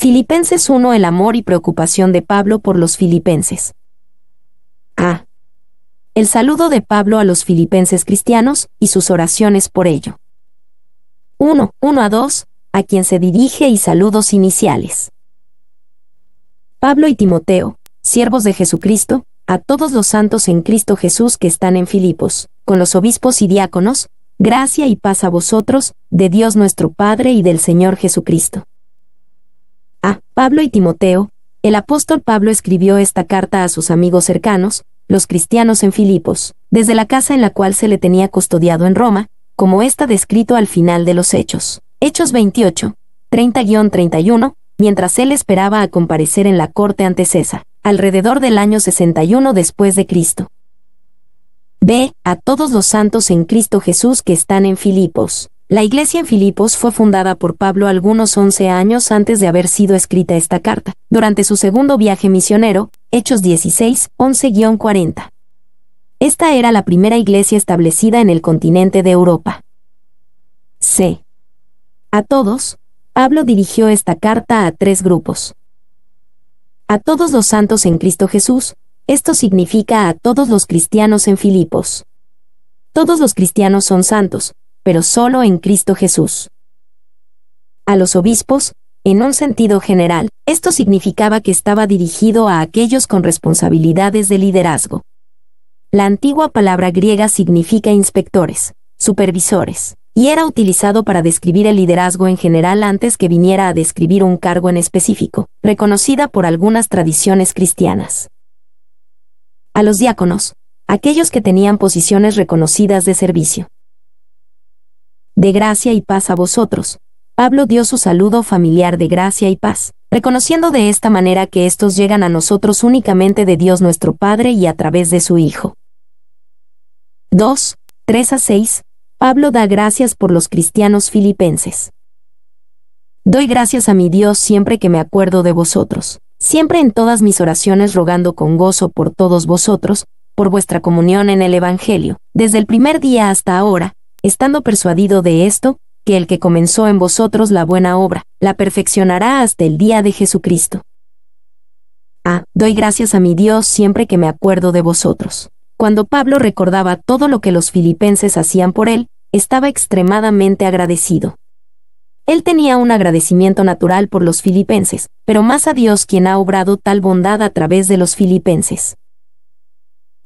Filipenses 1 El amor y preocupación de Pablo por los filipenses. A. El saludo de Pablo a los filipenses cristianos y sus oraciones por ello. 1. 1 a 2. A quien se dirige y saludos iniciales. Pablo y Timoteo, siervos de Jesucristo, a todos los santos en Cristo Jesús que están en Filipos, con los obispos y diáconos, gracia y paz a vosotros, de Dios nuestro Padre y del Señor Jesucristo. A Pablo y Timoteo, el apóstol Pablo escribió esta carta a sus amigos cercanos, los cristianos en Filipos, desde la casa en la cual se le tenía custodiado en Roma, como está descrito al final de los Hechos. Hechos 28, 30-31, mientras él esperaba a comparecer en la corte ante César, alrededor del año 61 después de Cristo. B. A todos los santos en Cristo Jesús que están en Filipos. La iglesia en Filipos fue fundada por Pablo algunos 11 años antes de haber sido escrita esta carta, durante su segundo viaje misionero, Hechos 16, 11-40. Esta era la primera iglesia establecida en el continente de Europa. C. A todos, Pablo dirigió esta carta a tres grupos. A todos los santos en Cristo Jesús, esto significa a todos los cristianos en Filipos. Todos los cristianos son santos, pero solo en Cristo Jesús. A los obispos, en un sentido general, esto significaba que estaba dirigido a aquellos con responsabilidades de liderazgo. La antigua palabra griega significa inspectores, supervisores, y era utilizado para describir el liderazgo en general antes que viniera a describir un cargo en específico, reconocida por algunas tradiciones cristianas. A los diáconos, aquellos que tenían posiciones reconocidas de servicio, de gracia y paz a vosotros. Pablo dio su saludo familiar de gracia y paz, reconociendo de esta manera que estos llegan a nosotros únicamente de Dios nuestro Padre y a través de su Hijo. 2. 3 a 6. Pablo da gracias por los cristianos filipenses. Doy gracias a mi Dios siempre que me acuerdo de vosotros, siempre en todas mis oraciones rogando con gozo por todos vosotros, por vuestra comunión en el Evangelio, desde el primer día hasta ahora, estando persuadido de esto, que el que comenzó en vosotros la buena obra, la perfeccionará hasta el día de Jesucristo. Ah, doy gracias a mi Dios siempre que me acuerdo de vosotros. Cuando Pablo recordaba todo lo que los filipenses hacían por él, estaba extremadamente agradecido. Él tenía un agradecimiento natural por los filipenses, pero más a Dios quien ha obrado tal bondad a través de los filipenses.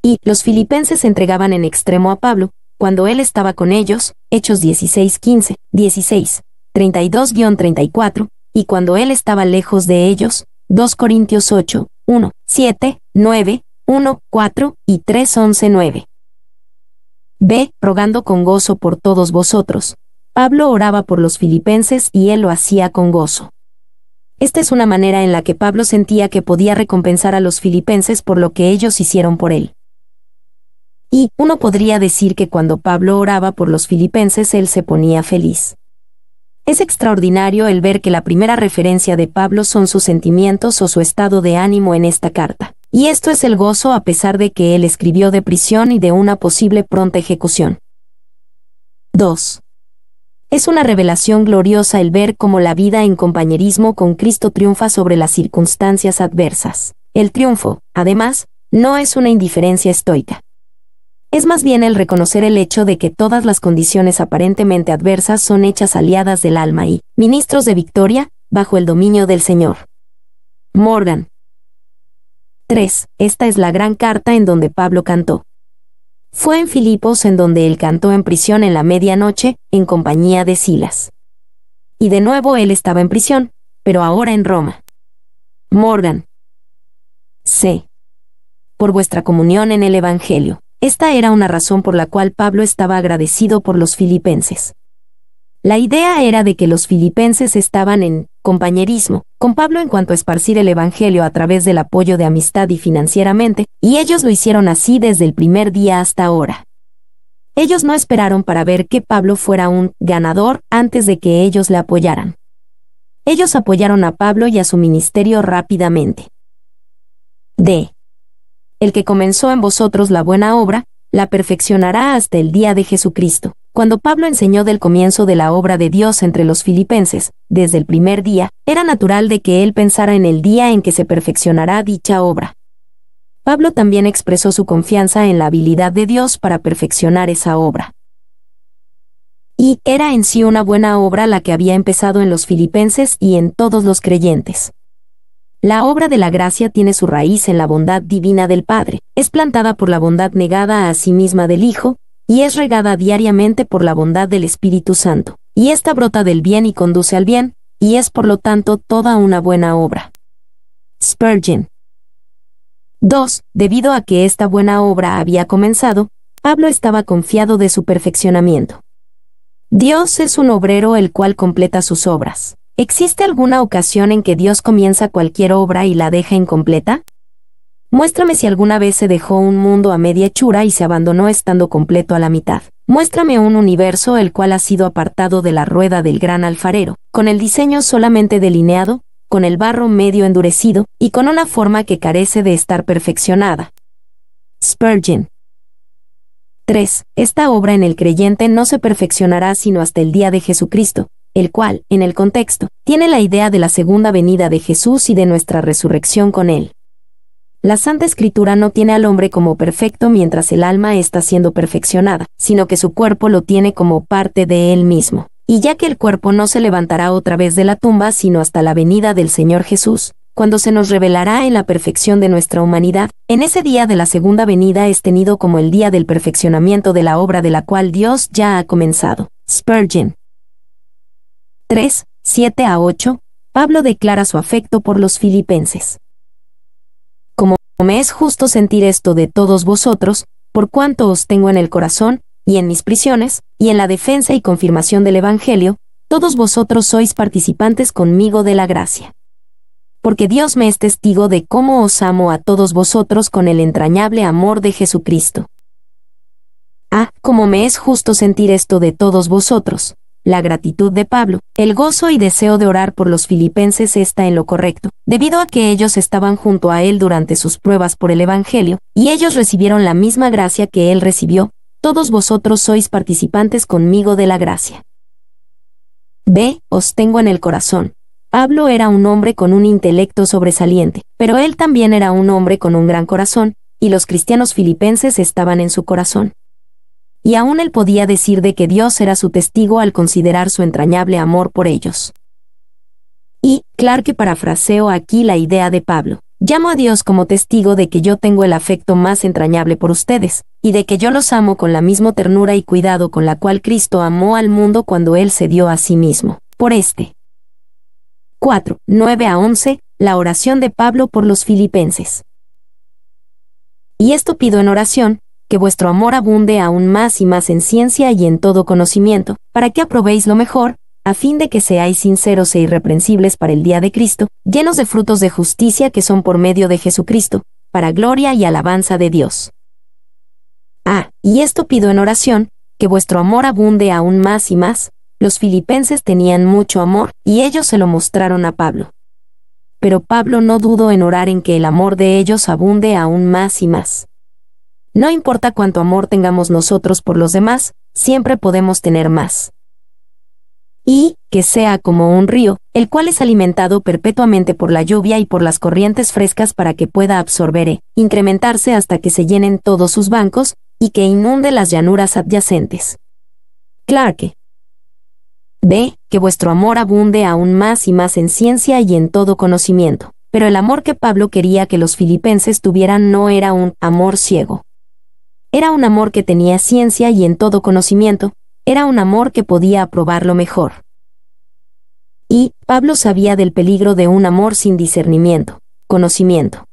Y los filipenses entregaban en extremo a Pablo, cuando él estaba con ellos, Hechos 16:15, 16, 32-34, y cuando él estaba lejos de ellos, 2 Corintios 8, 1, 7, 9, 1, 4 y 3, 11, 9. B. Rogando con gozo por todos vosotros. Pablo oraba por los filipenses y él lo hacía con gozo. Esta es una manera en la que Pablo sentía que podía recompensar a los filipenses por lo que ellos hicieron por él. Y uno podría decir que cuando Pablo oraba por los filipenses él se ponía feliz. Es extraordinario el ver que la primera referencia de Pablo son sus sentimientos o su estado de ánimo en esta carta. Y esto es el gozo a pesar de que él escribió de prisión y de una posible pronta ejecución. 2. Es una revelación gloriosa el ver cómo la vida en compañerismo con Cristo triunfa sobre las circunstancias adversas. El triunfo, además, no es una indiferencia estoica es más bien el reconocer el hecho de que todas las condiciones aparentemente adversas son hechas aliadas del alma y ministros de victoria, bajo el dominio del Señor. Morgan. 3. Esta es la gran carta en donde Pablo cantó. Fue en Filipos en donde él cantó en prisión en la medianoche, en compañía de Silas. Y de nuevo él estaba en prisión, pero ahora en Roma. Morgan. C. Por vuestra comunión en el Evangelio. Esta era una razón por la cual Pablo estaba agradecido por los filipenses. La idea era de que los filipenses estaban en compañerismo con Pablo en cuanto a esparcir el Evangelio a través del apoyo de amistad y financieramente, y ellos lo hicieron así desde el primer día hasta ahora. Ellos no esperaron para ver que Pablo fuera un ganador antes de que ellos le apoyaran. Ellos apoyaron a Pablo y a su ministerio rápidamente. D el que comenzó en vosotros la buena obra, la perfeccionará hasta el día de Jesucristo. Cuando Pablo enseñó del comienzo de la obra de Dios entre los filipenses, desde el primer día, era natural de que él pensara en el día en que se perfeccionará dicha obra. Pablo también expresó su confianza en la habilidad de Dios para perfeccionar esa obra. Y era en sí una buena obra la que había empezado en los filipenses y en todos los creyentes. La obra de la gracia tiene su raíz en la bondad divina del Padre, es plantada por la bondad negada a sí misma del Hijo, y es regada diariamente por la bondad del Espíritu Santo, y esta brota del bien y conduce al bien, y es por lo tanto toda una buena obra. Spurgeon. 2. Debido a que esta buena obra había comenzado, Pablo estaba confiado de su perfeccionamiento. Dios es un obrero el cual completa sus obras. ¿Existe alguna ocasión en que Dios comienza cualquier obra y la deja incompleta? Muéstrame si alguna vez se dejó un mundo a media hechura y se abandonó estando completo a la mitad. Muéstrame un universo el cual ha sido apartado de la rueda del gran alfarero, con el diseño solamente delineado, con el barro medio endurecido y con una forma que carece de estar perfeccionada. Spurgeon. 3. Esta obra en el creyente no se perfeccionará sino hasta el día de Jesucristo, el cual, en el contexto, tiene la idea de la segunda venida de Jesús y de nuestra resurrección con él. La Santa Escritura no tiene al hombre como perfecto mientras el alma está siendo perfeccionada, sino que su cuerpo lo tiene como parte de él mismo. Y ya que el cuerpo no se levantará otra vez de la tumba sino hasta la venida del Señor Jesús, cuando se nos revelará en la perfección de nuestra humanidad, en ese día de la segunda venida es tenido como el día del perfeccionamiento de la obra de la cual Dios ya ha comenzado. Spurgeon 3, 7 a 8, Pablo declara su afecto por los filipenses. Como me es justo sentir esto de todos vosotros, por cuanto os tengo en el corazón, y en mis prisiones, y en la defensa y confirmación del Evangelio, todos vosotros sois participantes conmigo de la gracia. Porque Dios me es testigo de cómo os amo a todos vosotros con el entrañable amor de Jesucristo. Ah, como me es justo sentir esto de todos vosotros, la gratitud de Pablo, el gozo y deseo de orar por los filipenses está en lo correcto, debido a que ellos estaban junto a él durante sus pruebas por el Evangelio, y ellos recibieron la misma gracia que él recibió, todos vosotros sois participantes conmigo de la gracia. B. Os tengo en el corazón. Pablo era un hombre con un intelecto sobresaliente, pero él también era un hombre con un gran corazón, y los cristianos filipenses estaban en su corazón y aún él podía decir de que Dios era su testigo al considerar su entrañable amor por ellos. Y, claro que parafraseo aquí la idea de Pablo, llamo a Dios como testigo de que yo tengo el afecto más entrañable por ustedes, y de que yo los amo con la misma ternura y cuidado con la cual Cristo amó al mundo cuando Él se dio a sí mismo, por este. 4. 9 a 11, la oración de Pablo por los filipenses. Y esto pido en oración, que vuestro amor abunde aún más y más en ciencia y en todo conocimiento, para que aprobéis lo mejor, a fin de que seáis sinceros e irreprensibles para el día de Cristo, llenos de frutos de justicia que son por medio de Jesucristo, para gloria y alabanza de Dios. Ah, y esto pido en oración, que vuestro amor abunde aún más y más. Los filipenses tenían mucho amor, y ellos se lo mostraron a Pablo. Pero Pablo no dudó en orar en que el amor de ellos abunde aún más y más. No importa cuánto amor tengamos nosotros por los demás, siempre podemos tener más. Y, que sea como un río, el cual es alimentado perpetuamente por la lluvia y por las corrientes frescas para que pueda absorber e incrementarse hasta que se llenen todos sus bancos, y que inunde las llanuras adyacentes. Clarke. ve Que vuestro amor abunde aún más y más en ciencia y en todo conocimiento. Pero el amor que Pablo quería que los filipenses tuvieran no era un amor ciego, era un amor que tenía ciencia y en todo conocimiento, era un amor que podía aprobarlo mejor. Y, Pablo sabía del peligro de un amor sin discernimiento, conocimiento.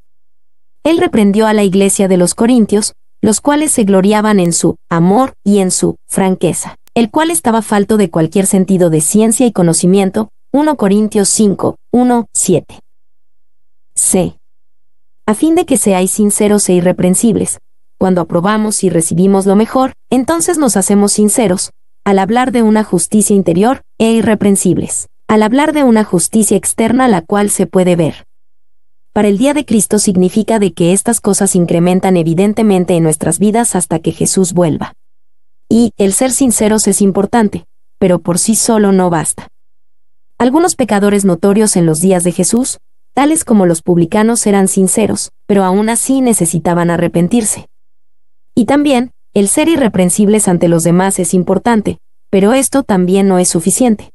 Él reprendió a la iglesia de los Corintios, los cuales se gloriaban en su amor y en su franqueza, el cual estaba falto de cualquier sentido de ciencia y conocimiento, 1 Corintios 5, 1, 7. C. A fin de que seáis sinceros e irreprensibles, cuando aprobamos y recibimos lo mejor, entonces nos hacemos sinceros, al hablar de una justicia interior, e irreprensibles, al hablar de una justicia externa la cual se puede ver. Para el día de Cristo significa de que estas cosas incrementan evidentemente en nuestras vidas hasta que Jesús vuelva. Y, el ser sinceros es importante, pero por sí solo no basta. Algunos pecadores notorios en los días de Jesús, tales como los publicanos eran sinceros, pero aún así necesitaban arrepentirse y también, el ser irreprensibles ante los demás es importante, pero esto también no es suficiente.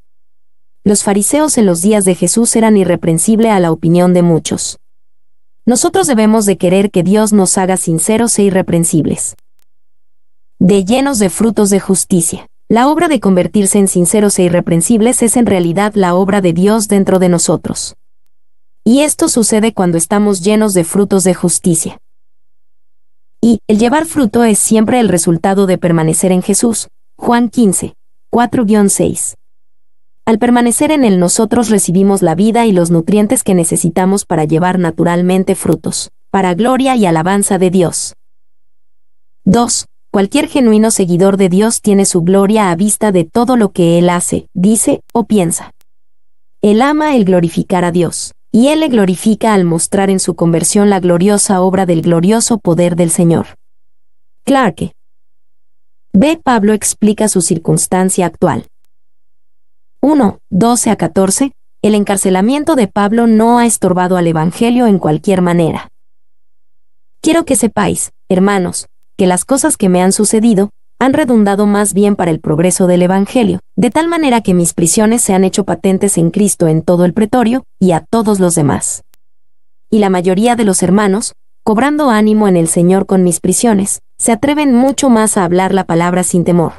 Los fariseos en los días de Jesús eran irreprensible a la opinión de muchos. Nosotros debemos de querer que Dios nos haga sinceros e irreprensibles. De llenos de frutos de justicia. La obra de convertirse en sinceros e irreprensibles es en realidad la obra de Dios dentro de nosotros. Y esto sucede cuando estamos llenos de frutos de justicia. Y el llevar fruto es siempre el resultado de permanecer en Jesús. Juan 15, 4-6. Al permanecer en Él nosotros recibimos la vida y los nutrientes que necesitamos para llevar naturalmente frutos, para gloria y alabanza de Dios. 2. Cualquier genuino seguidor de Dios tiene su gloria a vista de todo lo que Él hace, dice o piensa. Él ama el glorificar a Dios y Él le glorifica al mostrar en su conversión la gloriosa obra del glorioso poder del Señor. Clarke. B. Pablo explica su circunstancia actual. 1. 12 a 14. El encarcelamiento de Pablo no ha estorbado al Evangelio en cualquier manera. Quiero que sepáis, hermanos, que las cosas que me han sucedido, han redundado más bien para el progreso del Evangelio, de tal manera que mis prisiones se han hecho patentes en Cristo en todo el pretorio y a todos los demás. Y la mayoría de los hermanos, cobrando ánimo en el Señor con mis prisiones, se atreven mucho más a hablar la palabra sin temor.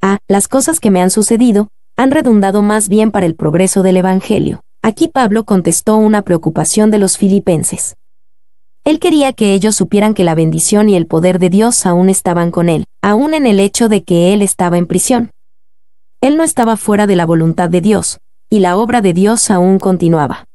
Ah, las cosas que me han sucedido, han redundado más bien para el progreso del Evangelio. Aquí Pablo contestó una preocupación de los filipenses. Él quería que ellos supieran que la bendición y el poder de Dios aún estaban con él, aún en el hecho de que él estaba en prisión. Él no estaba fuera de la voluntad de Dios, y la obra de Dios aún continuaba.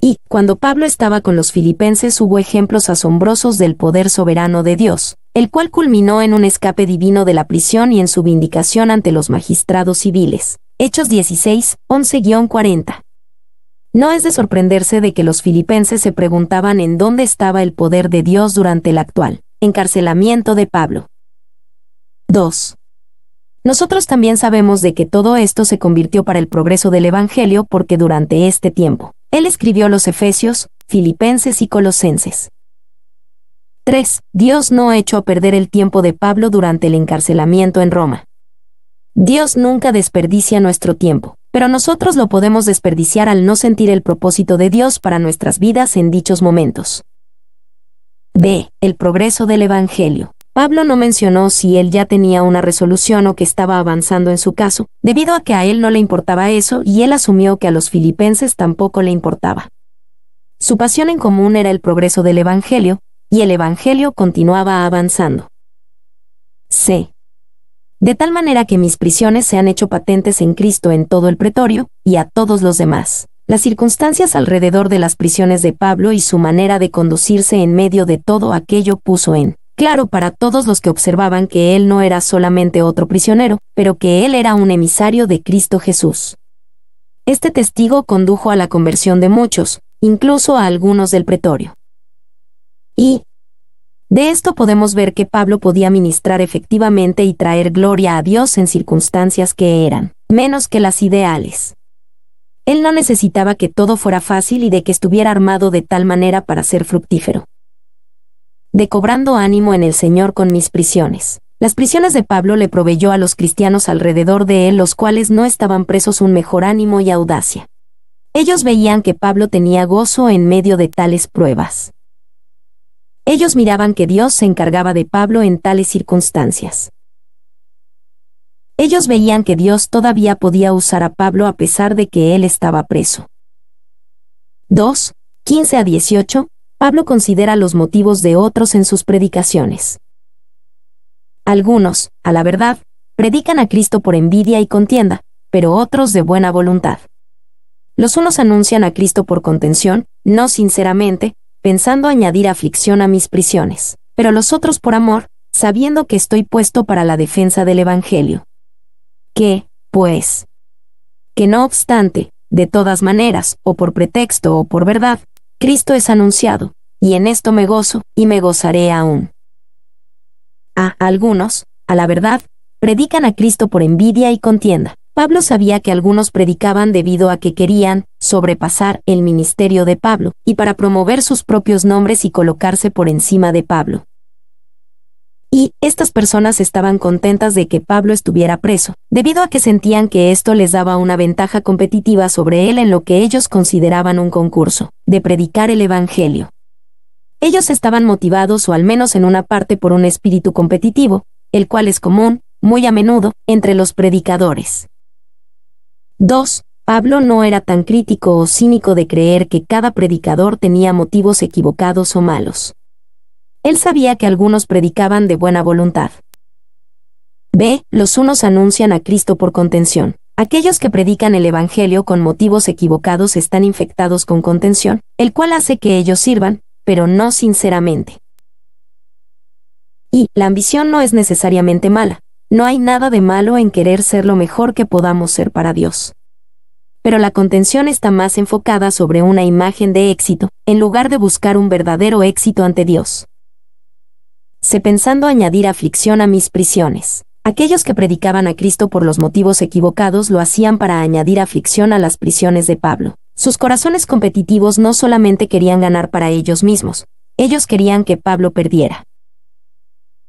Y, cuando Pablo estaba con los filipenses hubo ejemplos asombrosos del poder soberano de Dios, el cual culminó en un escape divino de la prisión y en su vindicación ante los magistrados civiles. Hechos 16, 11-40. No es de sorprenderse de que los filipenses se preguntaban en dónde estaba el poder de Dios durante el actual encarcelamiento de Pablo. 2. Nosotros también sabemos de que todo esto se convirtió para el progreso del Evangelio porque durante este tiempo, él escribió los Efesios, Filipenses y Colosenses. 3. Dios no echó a perder el tiempo de Pablo durante el encarcelamiento en Roma. Dios nunca desperdicia nuestro tiempo pero nosotros lo podemos desperdiciar al no sentir el propósito de Dios para nuestras vidas en dichos momentos. B. El progreso del Evangelio. Pablo no mencionó si él ya tenía una resolución o que estaba avanzando en su caso, debido a que a él no le importaba eso y él asumió que a los filipenses tampoco le importaba. Su pasión en común era el progreso del Evangelio, y el Evangelio continuaba avanzando. C de tal manera que mis prisiones se han hecho patentes en Cristo en todo el pretorio, y a todos los demás. Las circunstancias alrededor de las prisiones de Pablo y su manera de conducirse en medio de todo aquello puso en claro para todos los que observaban que él no era solamente otro prisionero, pero que él era un emisario de Cristo Jesús. Este testigo condujo a la conversión de muchos, incluso a algunos del pretorio. Y, de esto podemos ver que Pablo podía ministrar efectivamente y traer gloria a Dios en circunstancias que eran menos que las ideales. Él no necesitaba que todo fuera fácil y de que estuviera armado de tal manera para ser fructífero. De cobrando ánimo en el Señor con mis prisiones. Las prisiones de Pablo le proveyó a los cristianos alrededor de él los cuales no estaban presos un mejor ánimo y audacia. Ellos veían que Pablo tenía gozo en medio de tales pruebas. Ellos miraban que Dios se encargaba de Pablo en tales circunstancias. Ellos veían que Dios todavía podía usar a Pablo a pesar de que él estaba preso. 2. 15 a 18, Pablo considera los motivos de otros en sus predicaciones. Algunos, a la verdad, predican a Cristo por envidia y contienda, pero otros de buena voluntad. Los unos anuncian a Cristo por contención, no sinceramente, pensando añadir aflicción a mis prisiones, pero los otros por amor, sabiendo que estoy puesto para la defensa del Evangelio. Que, pues, que no obstante, de todas maneras, o por pretexto o por verdad, Cristo es anunciado, y en esto me gozo, y me gozaré aún. A algunos, a la verdad, predican a Cristo por envidia y contienda, Pablo sabía que algunos predicaban debido a que querían sobrepasar el ministerio de Pablo, y para promover sus propios nombres y colocarse por encima de Pablo. Y estas personas estaban contentas de que Pablo estuviera preso, debido a que sentían que esto les daba una ventaja competitiva sobre él en lo que ellos consideraban un concurso, de predicar el Evangelio. Ellos estaban motivados o al menos en una parte por un espíritu competitivo, el cual es común, muy a menudo, entre los predicadores. 2. Pablo no era tan crítico o cínico de creer que cada predicador tenía motivos equivocados o malos. Él sabía que algunos predicaban de buena voluntad. B. Los unos anuncian a Cristo por contención. Aquellos que predican el Evangelio con motivos equivocados están infectados con contención, el cual hace que ellos sirvan, pero no sinceramente. Y la ambición no es necesariamente mala, no hay nada de malo en querer ser lo mejor que podamos ser para Dios. Pero la contención está más enfocada sobre una imagen de éxito, en lugar de buscar un verdadero éxito ante Dios. Sé pensando añadir aflicción a mis prisiones. Aquellos que predicaban a Cristo por los motivos equivocados lo hacían para añadir aflicción a las prisiones de Pablo. Sus corazones competitivos no solamente querían ganar para ellos mismos, ellos querían que Pablo perdiera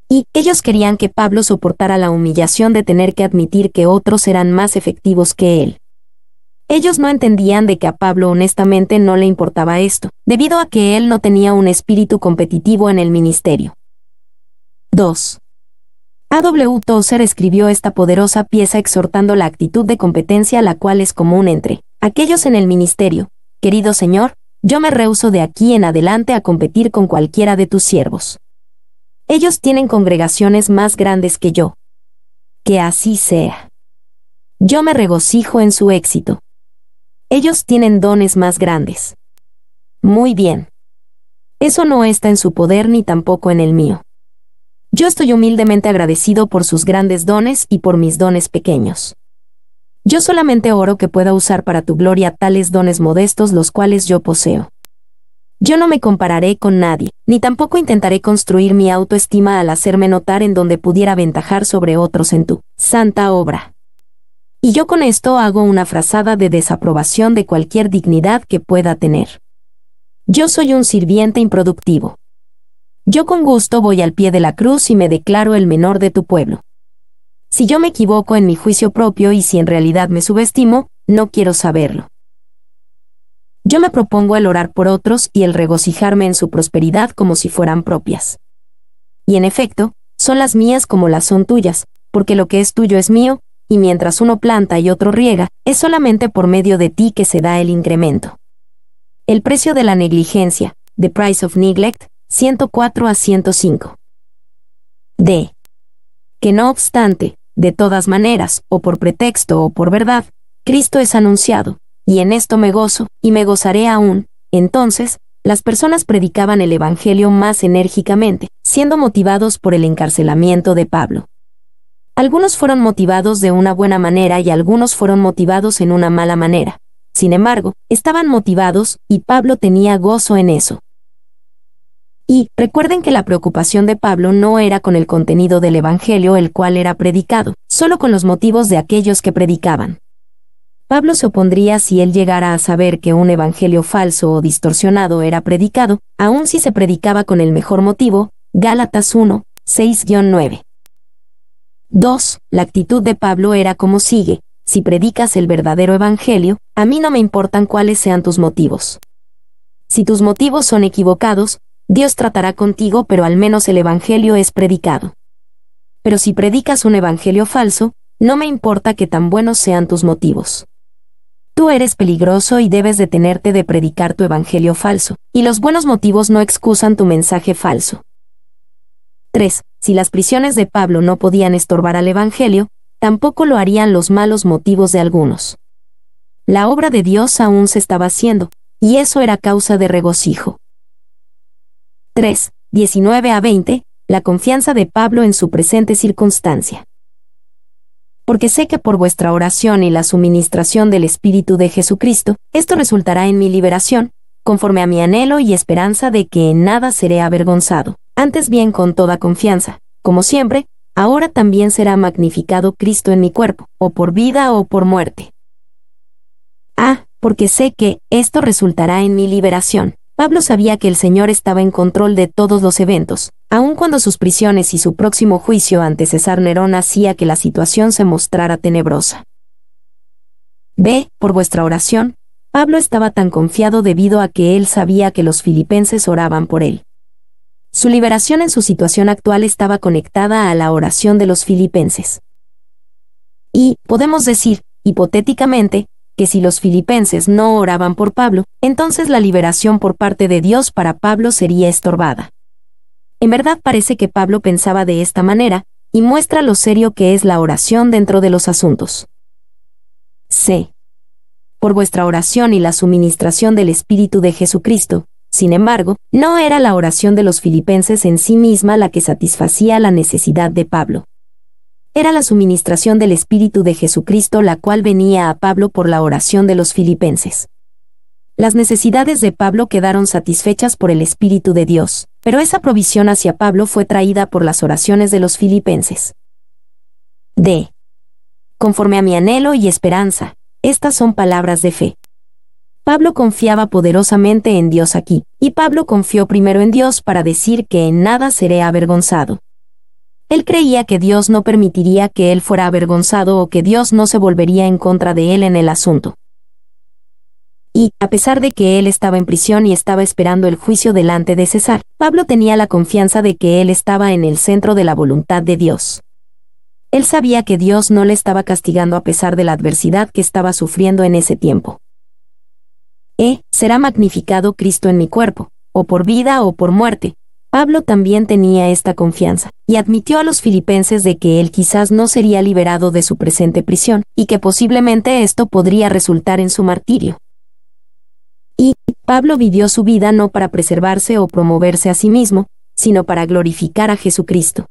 y ellos querían que Pablo soportara la humillación de tener que admitir que otros eran más efectivos que él. Ellos no entendían de que a Pablo honestamente no le importaba esto, debido a que él no tenía un espíritu competitivo en el ministerio. 2. aw W. Tozer escribió esta poderosa pieza exhortando la actitud de competencia la cual es común entre aquellos en el ministerio. Querido Señor, yo me rehuso de aquí en adelante a competir con cualquiera de tus siervos. Ellos tienen congregaciones más grandes que yo. Que así sea. Yo me regocijo en su éxito. Ellos tienen dones más grandes. Muy bien. Eso no está en su poder ni tampoco en el mío. Yo estoy humildemente agradecido por sus grandes dones y por mis dones pequeños. Yo solamente oro que pueda usar para tu gloria tales dones modestos los cuales yo poseo. Yo no me compararé con nadie, ni tampoco intentaré construir mi autoestima al hacerme notar en donde pudiera aventajar sobre otros en tu santa obra. Y yo con esto hago una frazada de desaprobación de cualquier dignidad que pueda tener. Yo soy un sirviente improductivo. Yo con gusto voy al pie de la cruz y me declaro el menor de tu pueblo. Si yo me equivoco en mi juicio propio y si en realidad me subestimo, no quiero saberlo. Yo me propongo el orar por otros y el regocijarme en su prosperidad como si fueran propias. Y en efecto, son las mías como las son tuyas, porque lo que es tuyo es mío, y mientras uno planta y otro riega, es solamente por medio de ti que se da el incremento. El precio de la negligencia, The Price of Neglect, 104 a 105. D. Que no obstante, de todas maneras, o por pretexto o por verdad, Cristo es anunciado, y en esto me gozo, y me gozaré aún. Entonces, las personas predicaban el Evangelio más enérgicamente, siendo motivados por el encarcelamiento de Pablo. Algunos fueron motivados de una buena manera y algunos fueron motivados en una mala manera. Sin embargo, estaban motivados, y Pablo tenía gozo en eso. Y, recuerden que la preocupación de Pablo no era con el contenido del Evangelio el cual era predicado, solo con los motivos de aquellos que predicaban. Pablo se opondría si él llegara a saber que un evangelio falso o distorsionado era predicado, aun si se predicaba con el mejor motivo, Gálatas 1, 6-9. 2. La actitud de Pablo era como sigue, si predicas el verdadero evangelio, a mí no me importan cuáles sean tus motivos. Si tus motivos son equivocados, Dios tratará contigo, pero al menos el evangelio es predicado. Pero si predicas un evangelio falso, no me importa que tan buenos sean tus motivos. Tú eres peligroso y debes detenerte de predicar tu evangelio falso, y los buenos motivos no excusan tu mensaje falso. 3. Si las prisiones de Pablo no podían estorbar al evangelio, tampoco lo harían los malos motivos de algunos. La obra de Dios aún se estaba haciendo, y eso era causa de regocijo. 3. 19 a 20. La confianza de Pablo en su presente circunstancia porque sé que por vuestra oración y la suministración del Espíritu de Jesucristo, esto resultará en mi liberación, conforme a mi anhelo y esperanza de que en nada seré avergonzado, antes bien con toda confianza, como siempre, ahora también será magnificado Cristo en mi cuerpo, o por vida o por muerte. Ah, porque sé que esto resultará en mi liberación, Pablo sabía que el Señor estaba en control de todos los eventos, aun cuando sus prisiones y su próximo juicio ante César Nerón hacía que la situación se mostrara tenebrosa. Ve, por vuestra oración, Pablo estaba tan confiado debido a que él sabía que los filipenses oraban por él. Su liberación en su situación actual estaba conectada a la oración de los filipenses. Y, podemos decir, hipotéticamente, que si los filipenses no oraban por Pablo, entonces la liberación por parte de Dios para Pablo sería estorbada. En verdad parece que Pablo pensaba de esta manera, y muestra lo serio que es la oración dentro de los asuntos. C. Por vuestra oración y la suministración del Espíritu de Jesucristo, sin embargo, no era la oración de los filipenses en sí misma la que satisfacía la necesidad de Pablo era la suministración del Espíritu de Jesucristo la cual venía a Pablo por la oración de los filipenses. Las necesidades de Pablo quedaron satisfechas por el Espíritu de Dios, pero esa provisión hacia Pablo fue traída por las oraciones de los filipenses. D. Conforme a mi anhelo y esperanza, estas son palabras de fe. Pablo confiaba poderosamente en Dios aquí, y Pablo confió primero en Dios para decir que en nada seré avergonzado. Él creía que Dios no permitiría que él fuera avergonzado o que Dios no se volvería en contra de él en el asunto. Y, a pesar de que él estaba en prisión y estaba esperando el juicio delante de César, Pablo tenía la confianza de que él estaba en el centro de la voluntad de Dios. Él sabía que Dios no le estaba castigando a pesar de la adversidad que estaba sufriendo en ese tiempo. E, será magnificado Cristo en mi cuerpo, o por vida o por muerte, Pablo también tenía esta confianza, y admitió a los filipenses de que él quizás no sería liberado de su presente prisión, y que posiblemente esto podría resultar en su martirio. Y, Pablo vivió su vida no para preservarse o promoverse a sí mismo, sino para glorificar a Jesucristo.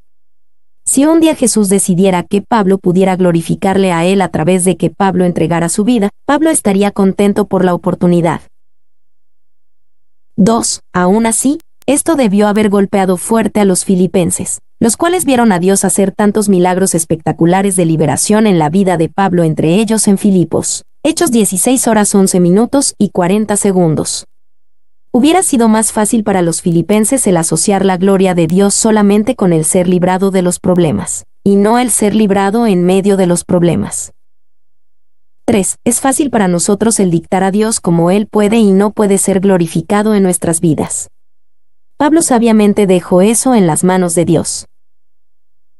Si un día Jesús decidiera que Pablo pudiera glorificarle a él a través de que Pablo entregara su vida, Pablo estaría contento por la oportunidad. 2. Aún así, esto debió haber golpeado fuerte a los filipenses, los cuales vieron a Dios hacer tantos milagros espectaculares de liberación en la vida de Pablo, entre ellos en Filipos. Hechos 16 horas 11 minutos y 40 segundos. Hubiera sido más fácil para los filipenses el asociar la gloria de Dios solamente con el ser librado de los problemas, y no el ser librado en medio de los problemas. 3. Es fácil para nosotros el dictar a Dios como Él puede y no puede ser glorificado en nuestras vidas. Pablo sabiamente dejó eso en las manos de Dios.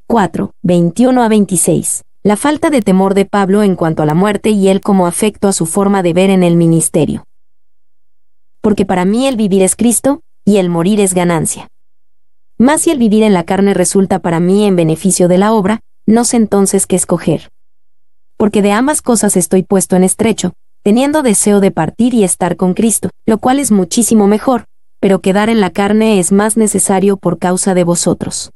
4. 21 a 26. La falta de temor de Pablo en cuanto a la muerte y él como afecto a su forma de ver en el ministerio. Porque para mí el vivir es Cristo, y el morir es ganancia. Más si el vivir en la carne resulta para mí en beneficio de la obra, no sé entonces qué escoger. Porque de ambas cosas estoy puesto en estrecho, teniendo deseo de partir y estar con Cristo, lo cual es muchísimo mejor, pero quedar en la carne es más necesario por causa de vosotros.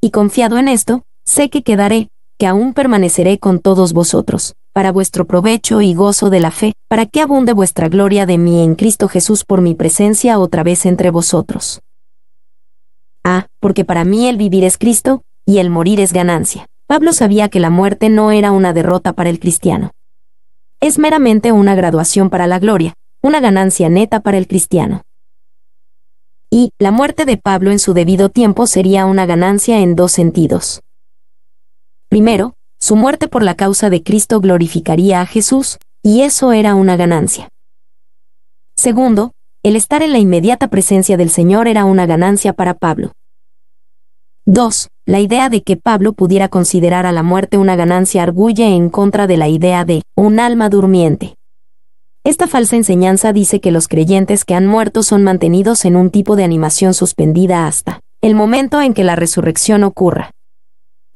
Y confiado en esto, sé que quedaré, que aún permaneceré con todos vosotros, para vuestro provecho y gozo de la fe, para que abunde vuestra gloria de mí en Cristo Jesús por mi presencia otra vez entre vosotros. Ah, porque para mí el vivir es Cristo, y el morir es ganancia. Pablo sabía que la muerte no era una derrota para el cristiano. Es meramente una graduación para la gloria, una ganancia neta para el cristiano y la muerte de Pablo en su debido tiempo sería una ganancia en dos sentidos. Primero, su muerte por la causa de Cristo glorificaría a Jesús, y eso era una ganancia. Segundo, el estar en la inmediata presencia del Señor era una ganancia para Pablo. 2. La idea de que Pablo pudiera considerar a la muerte una ganancia arguye en contra de la idea de un alma durmiente. Esta falsa enseñanza dice que los creyentes que han muerto son mantenidos en un tipo de animación suspendida hasta el momento en que la resurrección ocurra.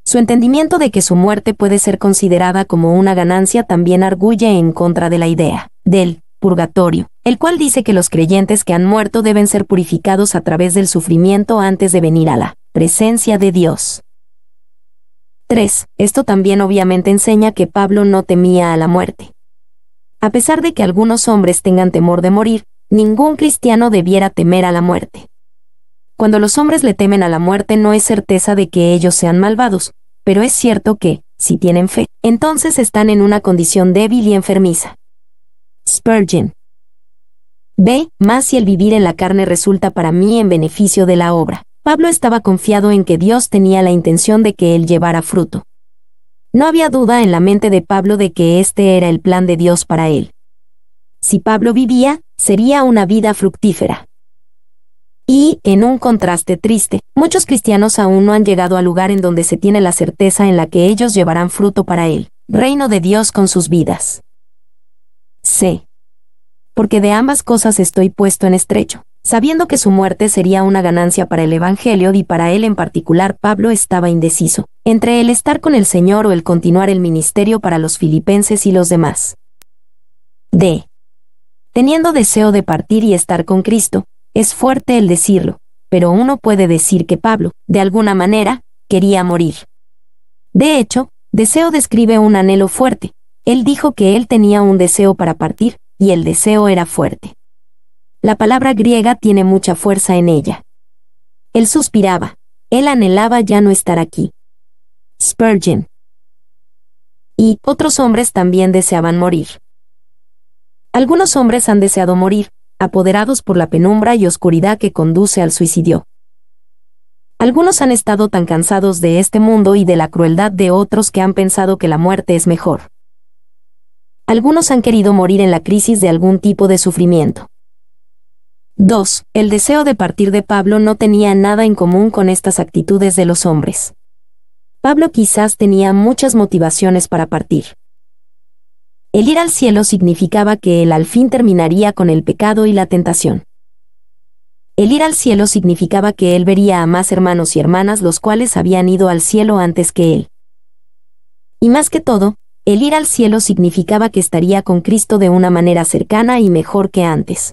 Su entendimiento de que su muerte puede ser considerada como una ganancia también arguye en contra de la idea del purgatorio, el cual dice que los creyentes que han muerto deben ser purificados a través del sufrimiento antes de venir a la presencia de Dios. 3. Esto también obviamente enseña que Pablo no temía a la muerte, a pesar de que algunos hombres tengan temor de morir, ningún cristiano debiera temer a la muerte. Cuando los hombres le temen a la muerte no es certeza de que ellos sean malvados, pero es cierto que, si tienen fe, entonces están en una condición débil y enfermiza. Spurgeon. B. Más si el vivir en la carne resulta para mí en beneficio de la obra. Pablo estaba confiado en que Dios tenía la intención de que él llevara fruto. No había duda en la mente de Pablo de que este era el plan de Dios para él. Si Pablo vivía, sería una vida fructífera. Y, en un contraste triste, muchos cristianos aún no han llegado al lugar en donde se tiene la certeza en la que ellos llevarán fruto para él, reino de Dios con sus vidas. C. Porque de ambas cosas estoy puesto en estrecho. Sabiendo que su muerte sería una ganancia para el Evangelio y para él en particular, Pablo estaba indeciso, entre el estar con el Señor o el continuar el ministerio para los filipenses y los demás. D. Teniendo deseo de partir y estar con Cristo, es fuerte el decirlo, pero uno puede decir que Pablo, de alguna manera, quería morir. De hecho, Deseo describe un anhelo fuerte. Él dijo que él tenía un deseo para partir, y el deseo era fuerte. La palabra griega tiene mucha fuerza en ella. Él suspiraba. Él anhelaba ya no estar aquí. Spurgeon. Y otros hombres también deseaban morir. Algunos hombres han deseado morir, apoderados por la penumbra y oscuridad que conduce al suicidio. Algunos han estado tan cansados de este mundo y de la crueldad de otros que han pensado que la muerte es mejor. Algunos han querido morir en la crisis de algún tipo de sufrimiento. 2. El deseo de partir de Pablo no tenía nada en común con estas actitudes de los hombres. Pablo quizás tenía muchas motivaciones para partir. El ir al cielo significaba que él al fin terminaría con el pecado y la tentación. El ir al cielo significaba que él vería a más hermanos y hermanas los cuales habían ido al cielo antes que él. Y más que todo, el ir al cielo significaba que estaría con Cristo de una manera cercana y mejor que antes.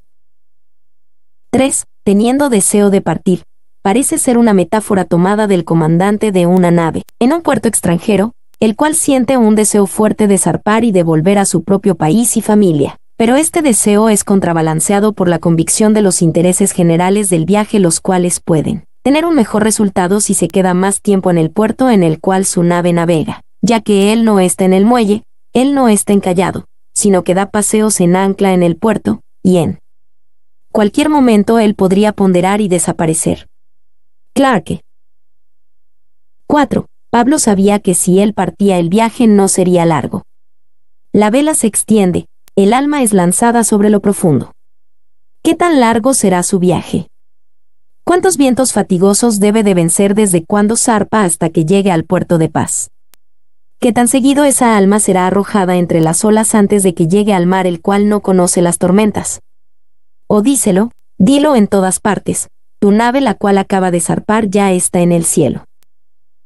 3. Teniendo deseo de partir. Parece ser una metáfora tomada del comandante de una nave, en un puerto extranjero, el cual siente un deseo fuerte de zarpar y de volver a su propio país y familia. Pero este deseo es contrabalanceado por la convicción de los intereses generales del viaje los cuales pueden tener un mejor resultado si se queda más tiempo en el puerto en el cual su nave navega, ya que él no está en el muelle, él no está encallado, sino que da paseos en ancla en el puerto, y en cualquier momento él podría ponderar y desaparecer. Clarke. 4. Pablo sabía que si él partía el viaje no sería largo. La vela se extiende, el alma es lanzada sobre lo profundo. ¿Qué tan largo será su viaje? ¿Cuántos vientos fatigosos debe de vencer desde cuando zarpa hasta que llegue al puerto de paz? ¿Qué tan seguido esa alma será arrojada entre las olas antes de que llegue al mar el cual no conoce las tormentas? o díselo, dilo en todas partes, tu nave la cual acaba de zarpar ya está en el cielo.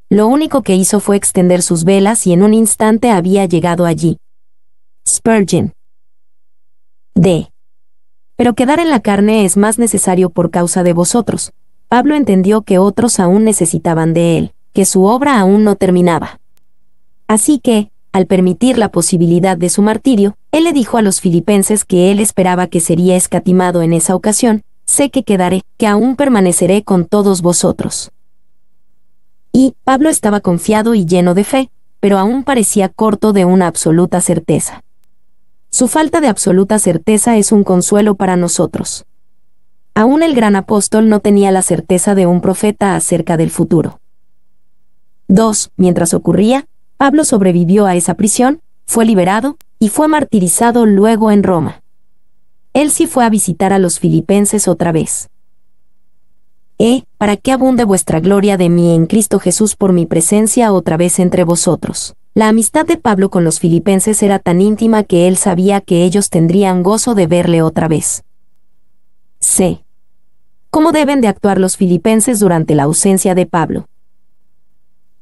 Lo único que hizo fue extender sus velas y en un instante había llegado allí. Spurgeon. D. Pero quedar en la carne es más necesario por causa de vosotros. Pablo entendió que otros aún necesitaban de él, que su obra aún no terminaba. Así que, al permitir la posibilidad de su martirio, él le dijo a los filipenses que él esperaba que sería escatimado en esa ocasión, sé que quedaré, que aún permaneceré con todos vosotros. Y, Pablo estaba confiado y lleno de fe, pero aún parecía corto de una absoluta certeza. Su falta de absoluta certeza es un consuelo para nosotros. Aún el gran apóstol no tenía la certeza de un profeta acerca del futuro. 2. Mientras ocurría, Pablo sobrevivió a esa prisión, fue liberado, y fue martirizado luego en Roma. Él sí fue a visitar a los filipenses otra vez. Eh, para que abunde vuestra gloria de mí en Cristo Jesús por mi presencia otra vez entre vosotros. La amistad de Pablo con los filipenses era tan íntima que él sabía que ellos tendrían gozo de verle otra vez. C. ¿Cómo deben de actuar los filipenses durante la ausencia de Pablo?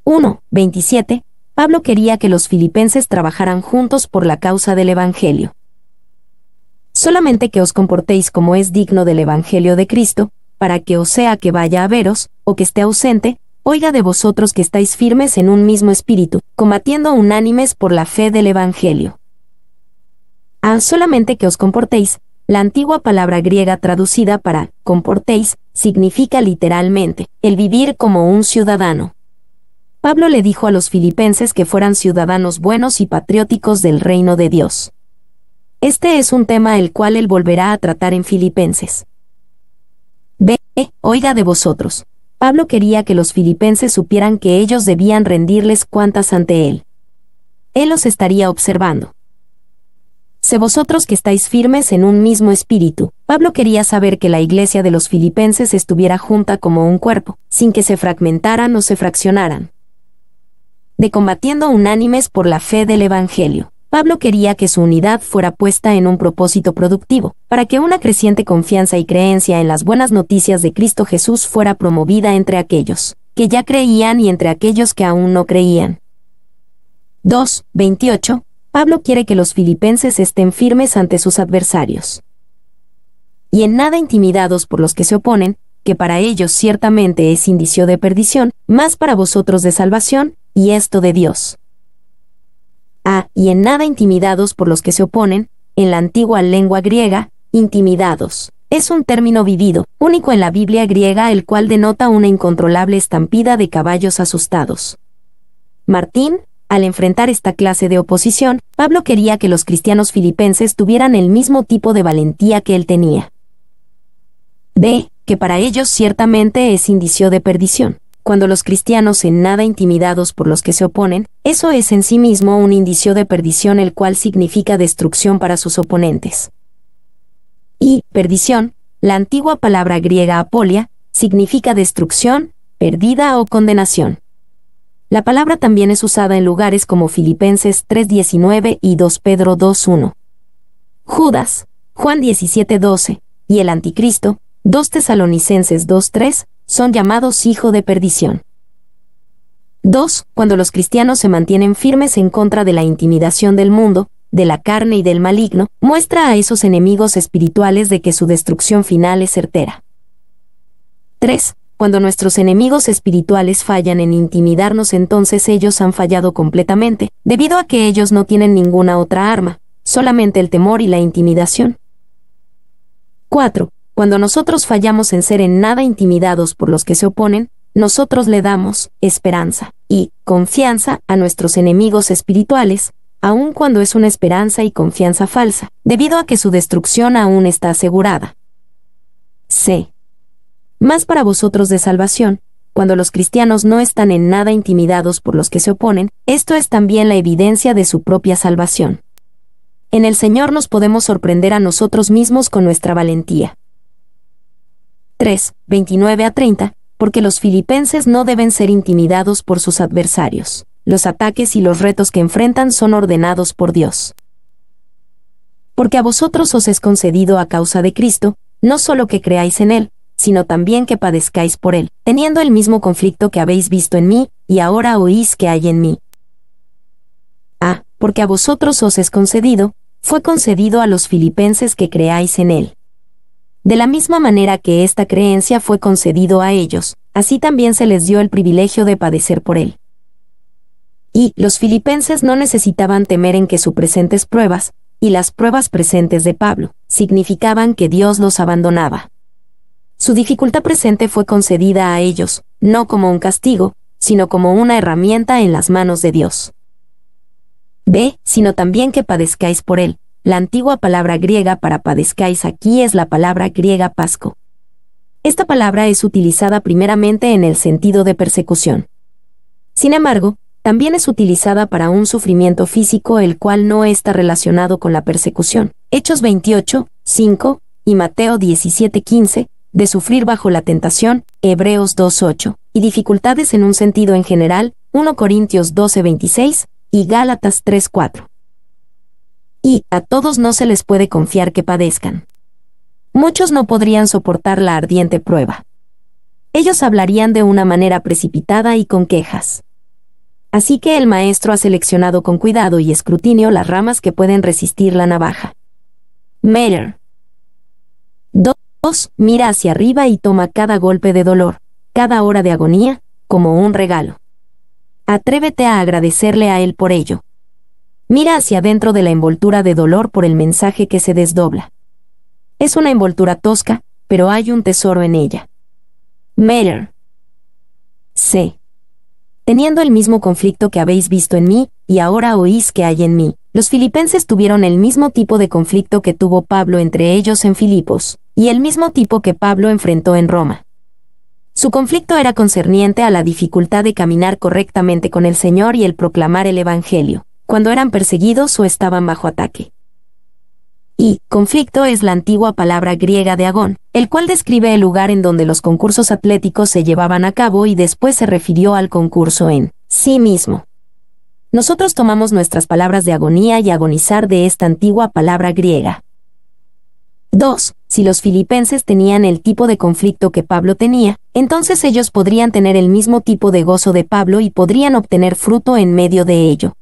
1. 27. Pablo quería que los filipenses trabajaran juntos por la causa del Evangelio. Solamente que os comportéis como es digno del Evangelio de Cristo, para que os sea que vaya a veros, o que esté ausente, oiga de vosotros que estáis firmes en un mismo espíritu, combatiendo unánimes por la fe del Evangelio. Ah, solamente que os comportéis, la antigua palabra griega traducida para comportéis significa literalmente el vivir como un ciudadano. Pablo le dijo a los filipenses que fueran ciudadanos buenos y patrióticos del reino de Dios. Este es un tema el cual él volverá a tratar en Filipenses. Ve, oiga de vosotros. Pablo quería que los filipenses supieran que ellos debían rendirles cuantas ante él. Él los estaría observando. Sé vosotros que estáis firmes en un mismo espíritu. Pablo quería saber que la iglesia de los filipenses estuviera junta como un cuerpo, sin que se fragmentaran o se fraccionaran de combatiendo unánimes por la fe del Evangelio. Pablo quería que su unidad fuera puesta en un propósito productivo, para que una creciente confianza y creencia en las buenas noticias de Cristo Jesús fuera promovida entre aquellos que ya creían y entre aquellos que aún no creían. 2.28. Pablo quiere que los filipenses estén firmes ante sus adversarios. Y en nada intimidados por los que se oponen, que para ellos ciertamente es indicio de perdición, más para vosotros de salvación, y esto de Dios. A, ah, y en nada intimidados por los que se oponen, en la antigua lengua griega, intimidados. Es un término vivido, único en la Biblia griega, el cual denota una incontrolable estampida de caballos asustados. Martín, al enfrentar esta clase de oposición, Pablo quería que los cristianos filipenses tuvieran el mismo tipo de valentía que él tenía. B. Que para ellos ciertamente es indicio de perdición cuando los cristianos en nada intimidados por los que se oponen, eso es en sí mismo un indicio de perdición el cual significa destrucción para sus oponentes. Y, perdición, la antigua palabra griega apolia, significa destrucción, perdida o condenación. La palabra también es usada en lugares como Filipenses 3.19 y 2 Pedro 2.1. Judas, Juan 17.12, y el Anticristo, 2 Tesalonicenses 2.3, son llamados hijo de perdición. 2. Cuando los cristianos se mantienen firmes en contra de la intimidación del mundo, de la carne y del maligno, muestra a esos enemigos espirituales de que su destrucción final es certera. 3. Cuando nuestros enemigos espirituales fallan en intimidarnos, entonces ellos han fallado completamente, debido a que ellos no tienen ninguna otra arma, solamente el temor y la intimidación. 4. Cuando nosotros fallamos en ser en nada intimidados por los que se oponen, nosotros le damos esperanza y confianza a nuestros enemigos espirituales, aun cuando es una esperanza y confianza falsa, debido a que su destrucción aún está asegurada. C. Más para vosotros de salvación, cuando los cristianos no están en nada intimidados por los que se oponen, esto es también la evidencia de su propia salvación. En el Señor nos podemos sorprender a nosotros mismos con nuestra valentía. 3, 29 a 30, porque los filipenses no deben ser intimidados por sus adversarios. Los ataques y los retos que enfrentan son ordenados por Dios. Porque a vosotros os es concedido a causa de Cristo, no solo que creáis en Él, sino también que padezcáis por Él, teniendo el mismo conflicto que habéis visto en mí, y ahora oís que hay en mí. Ah, porque a vosotros os es concedido, fue concedido a los filipenses que creáis en Él. De la misma manera que esta creencia fue concedido a ellos, así también se les dio el privilegio de padecer por él. Y los filipenses no necesitaban temer en que sus presentes pruebas, y las pruebas presentes de Pablo, significaban que Dios los abandonaba. Su dificultad presente fue concedida a ellos, no como un castigo, sino como una herramienta en las manos de Dios. Ve, sino también que padezcáis por él, la antigua palabra griega para padezcáis aquí es la palabra griega pasco. Esta palabra es utilizada primeramente en el sentido de persecución. Sin embargo, también es utilizada para un sufrimiento físico el cual no está relacionado con la persecución. Hechos 28, 5 y Mateo 17, 15, de sufrir bajo la tentación, Hebreos 2.8, y dificultades en un sentido en general, 1 Corintios 12 26 y Gálatas 3.4 y a todos no se les puede confiar que padezcan. Muchos no podrían soportar la ardiente prueba. Ellos hablarían de una manera precipitada y con quejas. Así que el maestro ha seleccionado con cuidado y escrutinio las ramas que pueden resistir la navaja. mayor 2. Mira hacia arriba y toma cada golpe de dolor, cada hora de agonía, como un regalo. Atrévete a agradecerle a él por ello, Mira hacia dentro de la envoltura de dolor por el mensaje que se desdobla. Es una envoltura tosca, pero hay un tesoro en ella. Matter. C. Teniendo el mismo conflicto que habéis visto en mí, y ahora oís que hay en mí, los filipenses tuvieron el mismo tipo de conflicto que tuvo Pablo entre ellos en Filipos, y el mismo tipo que Pablo enfrentó en Roma. Su conflicto era concerniente a la dificultad de caminar correctamente con el Señor y el proclamar el Evangelio cuando eran perseguidos o estaban bajo ataque. Y conflicto es la antigua palabra griega de agón, el cual describe el lugar en donde los concursos atléticos se llevaban a cabo y después se refirió al concurso en sí mismo. Nosotros tomamos nuestras palabras de agonía y agonizar de esta antigua palabra griega. 2. Si los filipenses tenían el tipo de conflicto que Pablo tenía, entonces ellos podrían tener el mismo tipo de gozo de Pablo y podrían obtener fruto en medio de ello.